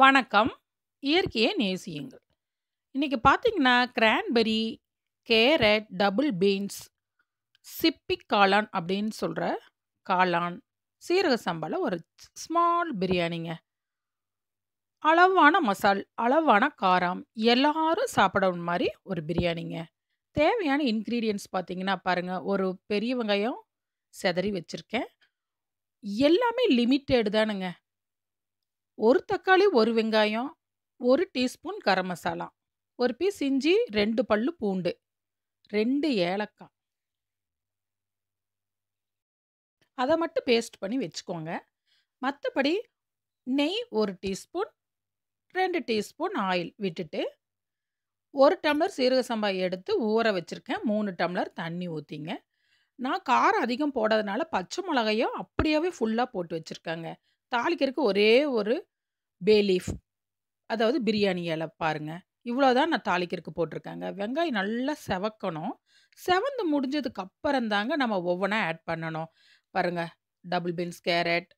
வணக்கம் இயற்கையை நேசியுங்கள் இன்றைக்கி பார்த்தீங்கன்னா கிரான்பெரி கேரட் டபுள் பீன்ஸ் சிப்பி காளான் அப்படின்னு சொல்கிற காளான் சீரக சம்பாவில் ஒரு ஸ்மால் பிரியாணிங்க அளவான மசால் அளவான காரம் எல்லாரும் சாப்பிட மாதிரி ஒரு பிரியாணிங்க தேவையான இன்க்ரீடியன்ஸ் பார்த்தீங்கன்னா பாருங்கள் ஒரு பெரிய வெங்காயம் செதறி வச்சுருக்கேன் எல்லாமே லிமிட்டெடு தானுங்க ஒரு தக்காளி ஒரு வெங்காயம் ஒரு டீஸ்பூன் கரம் மசாலா ஒரு பீஸ் இஞ்சி ரெண்டு பல்லு பூண்டு ரெண்டு ஏலக்காய் அதை மட்டும் பேஸ்ட் பண்ணி வச்சுக்கோங்க மற்றபடி நெய் ஒரு டீஸ்பூன் ரெண்டு டீஸ்பூன் ஆயில் விட்டுட்டு ஒரு டம்ளர் சீரக சம்பா எடுத்து ஊற வச்சுருக்கேன் மூணு டம்ளர் தண்ணி ஊற்றிங்க நான் காரம் அதிகம் போடாதனால பச்சை மிளகையும் அப்படியாவே ஃபுல்லாக போட்டு வச்சுருக்கேங்க தாளிக்கிறதுக்கு ஒரே ஒரு பேலீஃப் அதாவது பிரியாணி இலை பாருங்கள் இவ்வளோ தான் நான் தாளிக்கிறதுக்கு போட்டிருக்கேங்க வெங்காயம் நல்லா செவக்கணும் செவந்து முடிஞ்சதுக்கு அப்புறம் தாங்க நம்ம ஒவ்வொன்றா ஆட் பண்ணணும் பாருங்கள் டபுள் பீன்ஸ் கேரட்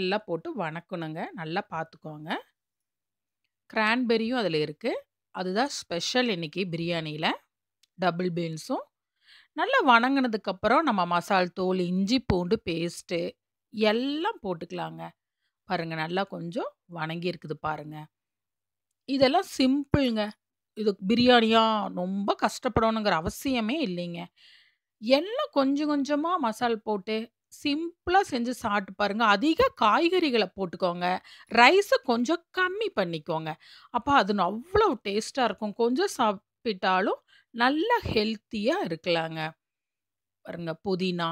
எல்லாம் போட்டு வணக்கணுங்க நல்லா பார்த்துக்கோங்க கிரான்பெரியும் அதில் இருக்குது அதுதான் ஸ்பெஷல் இன்றைக்கி பிரியாணியில் டபுள் பீன்ஸும் நல்லா வணங்கினதுக்கப்புறம் நம்ம மசால் தூள் இஞ்சி பூண்டு பேஸ்ட்டு எல்லாம் போட்டுக்கலாங்க பாருங்கள் நல்லா கொஞ்சம் வணங்கி இருக்குது பாருங்கள் இதெல்லாம் சிம்பிளுங்க இது பிரியாணியாக ரொம்ப கஷ்டப்படணுங்கிற அவசியமே இல்லைங்க எல்லாம் கொஞ்சம் கொஞ்சமாக மசால் போட்டு சிம்பிளாக செஞ்சு சாப்பிட்டு பாருங்கள் அதிக காய்கறிகளை போட்டுக்கோங்க ரைஸை கொஞ்சம் கம்மி பண்ணிக்கோங்க அப்போ அது அவ்வளோ டேஸ்ட்டாக இருக்கும் கொஞ்சம் சாப்பிட்டாலும் நல்லா ஹெல்த்தியாக இருக்கலாங்க பாருங்க புதினா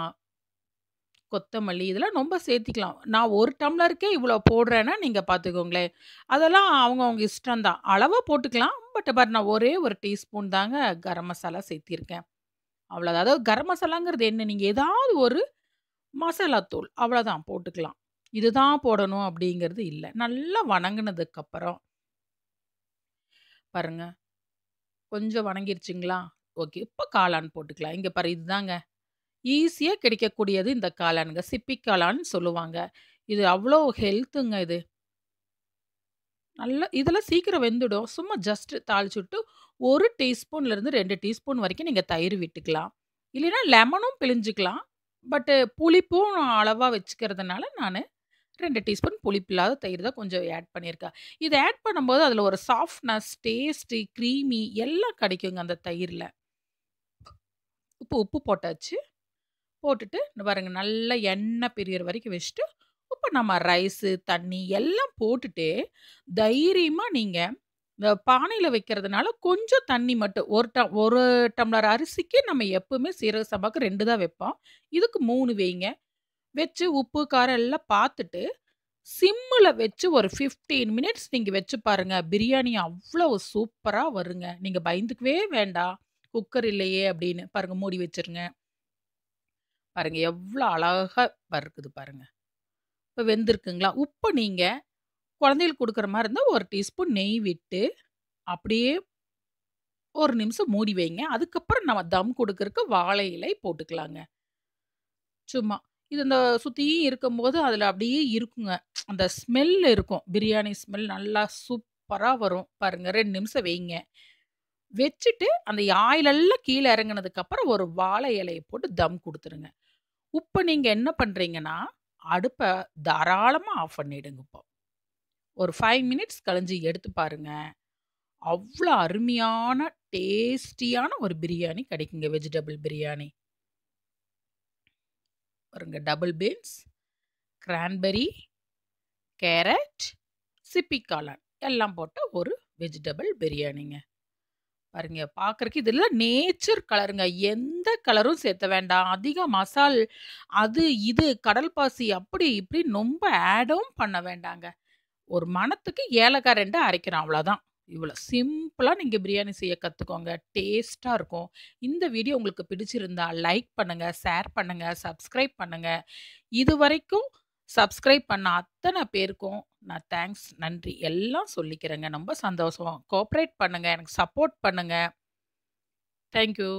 கொத்தமல்லி இதெல்லாம் ரொம்ப சேர்த்திக்கலாம் நான் ஒரு டம்ளருக்கே இவ்வளோ போடுறேன்னா நீங்கள் பார்த்துக்கோங்களேன் அதெல்லாம் அவங்கவுங்க இஷ்டம்தான் அளவாக போட்டுக்கலாம் பட் பாரு நான் ஒரே ஒரு டீஸ்பூன் தாங்க கரம் மசாலா சேர்த்திருக்கேன் அவ்வளோதான் அதாவது கரம் மசாலாங்கிறது என்ன நீங்கள் ஏதாவது ஒரு மசாலா தூள் அவ்வளோதான் போட்டுக்கலாம் இதுதான் போடணும் அப்படிங்கிறது இல்லை நல்லா வணங்கினதுக்கப்புறம் பாருங்கள் கொஞ்சம் வணங்கிருச்சிங்களா ஓகே இப்போ காளான் போட்டுக்கலாம் இங்கே பாரு இதுதாங்க ஈஸியாக கிடைக்கக்கூடியது இந்த காளானுங்க சிப்பி காளான்னு சொல்லுவாங்க இது அவ்வளோ ஹெல்த்துங்க இது நல்லா இதெல்லாம் சீக்கிரம் வெந்துடும் சும்மா ஜஸ்ட் தாளிச்சுட்டு ஒரு டீஸ்பூன்லேருந்து ரெண்டு டீஸ்பூன் வரைக்கும் நீங்கள் தயிர் விட்டுக்கலாம் இல்லைன்னா லெமனும் பிழிஞ்சிக்கலாம் பட்டு புளிப்பும் அளவாக வச்சுக்கிறதுனால நான் ரெண்டு டீஸ்பூன் புளிப்பில்லாத தயிர் தான் கொஞ்சம் ஆட் பண்ணியிருக்கேன் இதை ஆட் பண்ணும்போது அதில் ஒரு சாஃப்ட்னஸ் டேஸ்ட்டு க்ரீமி எல்லாம் கிடைக்குங்க அந்த தயிரில் உப்பு உப்பு போட்டாச்சு போட்டுட்டு பாருங்க நல்லா எண்ணெய் பிரியற வரைக்கும் வச்சுட்டு இப்போ நம்ம ரைஸு தண்ணி எல்லாம் போட்டுட்டு தைரியமாக நீங்கள் இந்த பானையில் வைக்கிறதுனால கொஞ்சம் தண்ணி மட்டும் ஒரு ட ஒரு டம்ளர் அரிசிக்கு நம்ம எப்பவுமே சீரக சம்பாவுக்கு ரெண்டு தான் வைப்போம் இதுக்கு மூணு வைங்க வச்சு உப்பு காரம் எல்லாம் பார்த்துட்டு சிம்மில் வச்சு ஒரு ஃபிஃப்டீன் மினிட்ஸ் நீங்கள் வச்சு பாருங்கள் பிரியாணி அவ்வளோ சூப்பராக வருங்க நீங்கள் பயந்துக்கவே வேண்டாம் குக்கர் இல்லையே அப்படின்னு பாருங்கள் மூடி வச்சுருங்க பாருங்கள் எவ்வளோ அழகாக பருக்குது பாருங்கள் இப்போ வெந்திருக்குங்களா உப்பு நீங்கள் குழந்தைகளுக்கு கொடுக்குற மாதிரி இருந்தால் ஒரு டீஸ்பூன் நெய் விட்டு அப்படியே ஒரு நிமிஷம் மூடி வைங்க அதுக்கப்புறம் நம்ம தம் கொடுக்கறக்கு வாழை இலை போட்டுக்கலாங்க சும்மா இது இந்த சுற்றியும் இருக்கும்போது அதில் அப்படியே இருக்குங்க அந்த ஸ்மெல் இருக்கும் பிரியாணி ஸ்மெல் நல்லா சூப்பராக வரும் பாருங்கள் ரெண்டு நிமிஷம் வைங்க வச்சுட்டு அந்த ஆயிலெல்லாம் கீழே இறங்கினதுக்கப்புறம் ஒரு வாழை இலையை போட்டு தம் கொடுத்துருங்க இப்போ நீங்கள் என்ன பண்ணுறீங்கன்னா அடுப்பை தாராளமாக ஆஃப் பண்ணிவிடுங்க இப்போ ஒரு ஃபைவ் மினிட்ஸ் கழிஞ்சு எடுத்து பாருங்கள் அவ்வளோ அருமையான டேஸ்டியான ஒரு பிரியாணி கிடைக்குங்க வெஜிடபிள் பிரியாணி பாருங்க டபுள் பீன்ஸ் கிரான்பெரி கேரட் சிப்பிக்காளான் எல்லாம் போட்ட ஒரு வெஜிடபிள் பிரியாணிங்க பாருங்க பார்க்குறக்கு இதில் நேச்சர் கலருங்க எந்த கலரும் சேர்த்த வேண்டாம் அதிக மசால் அது இது கடல் பாசி அப்படி இப்படி ரொம்ப ஆடும் பண்ண வேண்டாங்க ஒரு மனத்துக்கு ஏலக்காய் ரெண்டு அரைக்கிறோம் அவ்வளோதான் இவ்வளோ சிம்பிளாக நீங்கள் பிரியாணி செய்ய கற்றுக்கோங்க டேஸ்ட்டாக இருக்கும் இந்த வீடியோ உங்களுக்கு பிடிச்சிருந்தா லைக் பண்ணுங்கள் ஷேர் பண்ணுங்கள் சப்ஸ்கிரைப் பண்ணுங்கள் இது வரைக்கும் சப்ஸ்கிரைப் பண்ண அத்தனை பேருக்கும் நான் தேங்க்ஸ் நன்றி எல்லாம் சொல்லிக்கிறேங்க ரொம்ப சந்தோஷம் கோஆப்ரேட் பண்ணுங்கள் எனக்கு சப்போர்ட் பண்ணுங்கள் தேங்க்யூ